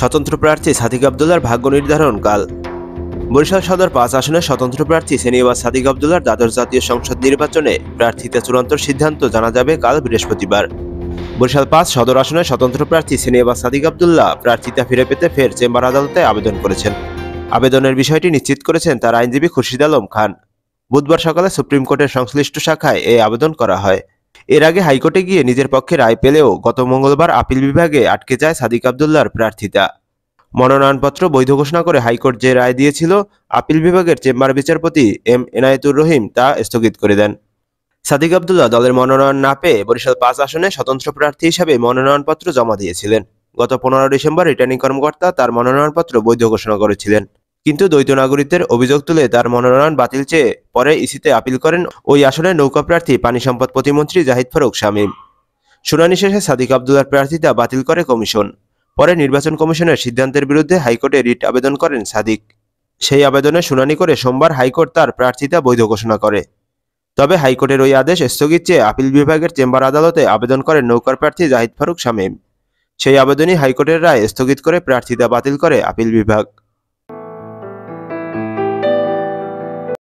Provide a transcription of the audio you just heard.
স্বতন্ত্র প্রার্থী সাদিক আবদুল্লার ভাগ্য নির্ধারণ কাল বরিশাল সদর পাঁচ আসনের স্বতন্ত্র প্রার্থী সেনিবাস সাদিক আবদুল্লার দ্বাদশ জাতীয় সংসদ নির্বাচনে প্রার্থীতে চূড়ান্ত সিদ্ধান্ত জানা যাবে কাল বৃহস্পতিবার বরিশাল পাঁচ সদর আসনের স্বতন্ত্র প্রার্থী সেনিবাস সাদিক আবদুল্লাহ প্রার্থীতা ফিরে পেতে ফের চেম্বার আদালতে আবেদন করেছেন আবেদনের বিষয়টি নিশ্চিত করেছেন তার আইনজীবী খুরশিদ আলম খান বুধবার সকালে সুপ্রিম কোর্টের সংশ্লিষ্ট শাখায় এই আবেদন করা হয় এর আগে হাইকোর্টে গিয়ে নিজের পক্ষে রায় পেলেও গত মঙ্গলবার আপিল বিভাগে আটকে যায় সাদিক আবদুল্লার প্রার্থিতা মনোনয়নপত্র বৈধ ঘোষণা করে হাইকোর্ট যে রায় দিয়েছিল আপিল বিভাগের চেম্বার বিচারপতি এম এনায়েতুর রহিম তা স্থগিত করে দেন সাদিক আবদুল্লাহ দলের মনোনয়ন না পেয়ে বরিশাল পাঁচ আসনে স্বতন্ত্র প্রার্থী হিসাবে মনোনয়নপত্র জমা দিয়েছিলেন গত পনেরো ডিসেম্বর রিটার্নিং কর্মকর্তা তার মনোনয়নপত্র বৈধ ঘোষণা করেছিলেন কিন্তু দ্বৈত নাগরিকদের অভিযোগ তুলে তার মনোনয়ন বাতিল চেয়ে পরে ইসিতে আপিল করেন ওই আসনের নৌকা প্রার্থী পানি সম্পদ প্রতিমন্ত্রী জাহিদ ফারুক শামীম শুনানি শেষে সাদিক আবদুল্লার প্রার্থিতা বাতিল করে কমিশন পরে নির্বাচন কমিশনের সিদ্ধান্তের বিরুদ্ধে হাইকোর্টে রিট আবেদন করেন সাদিক সেই আবেদনে শুনানি করে সোমবার হাইকোর্ট তার প্রার্থিতা বৈধ ঘোষণা করে তবে হাইকোর্টের ওই আদেশ স্থগিত চেয়ে আপিল বিভাগের চেম্বার আদালতে আবেদন করেন নৌকার প্রার্থী জাহিদ ফারুক শামীম সেই আবেদনই হাইকোর্টের রায় স্থগিত করে প্রার্থিতা বাতিল করে আপিল বিভাগ